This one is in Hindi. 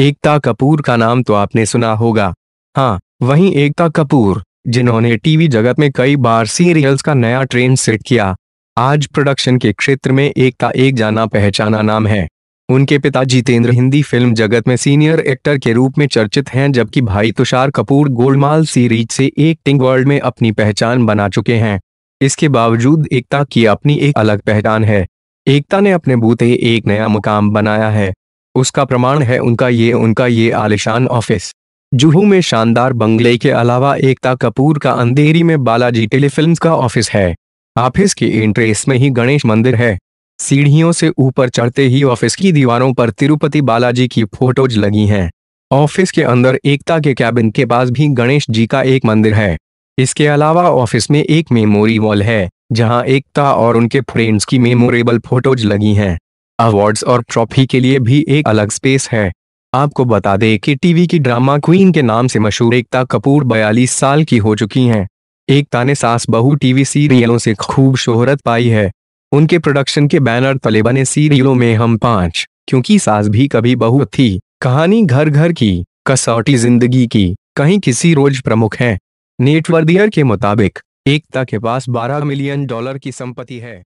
एकता कपूर का नाम तो आपने सुना होगा हाँ वहीं एकता कपूर जिन्होंने टीवी जगत में कई बार सीरियल्स का नया ट्रेंड सेट किया आज प्रोडक्शन के क्षेत्र में एकता एक जाना पहचाना नाम है उनके पिता जितेंद्र हिंदी फिल्म जगत में सीनियर एक्टर के रूप में चर्चित हैं जबकि भाई तुषार कपूर गोलमाल सीरीज से टिंग वर्ल्ड में अपनी पहचान बना चुके हैं इसके बावजूद एकता की अपनी एक अलग पहचान है एकता ने अपने बूते एक नया मुकाम बनाया है उसका प्रमाण है उनका ये उनका ये आलिशान ऑफिस जुहू में शानदार बंगले के अलावा एकता कपूर का अंधेरी में बालाजी टेलीफिल्म का ऑफिस है ऑफिस की एंट्रेस में ही गणेश मंदिर है सीढ़ियों से ऊपर चढ़ते ही ऑफिस की दीवारों पर तिरुपति बालाजी की फोटोज लगी हैं ऑफिस के अंदर एकता के कैबिन के पास भी गणेश जी का एक मंदिर है इसके अलावा ऑफिस में एक मेमोरी वॉल है जहां एकता और उनके फ्रेंड्स की मेमोरेबल फोटोज लगी हैं अवार्ड्स और ट्रॉफी के लिए भी एक अलग स्पेस है आपको बता दें कि टीवी की ड्रामा क्वीन के नाम से मशहूर एकता कपूर 42 साल की हो चुकी हैं एकता ने सास बहू टीवी सीरियलों से खूब शोहरत पाई है उनके प्रोडक्शन के बैनर तले बने सीरियलों में हम पांच क्योंकि सास भी कभी बहू थी कहानी घर घर की कसौटी जिंदगी की कहीं किसी रोज प्रमुख है नेटवर्दियर के मुताबिक एकता के पास 12 मिलियन डॉलर की संपत्ति है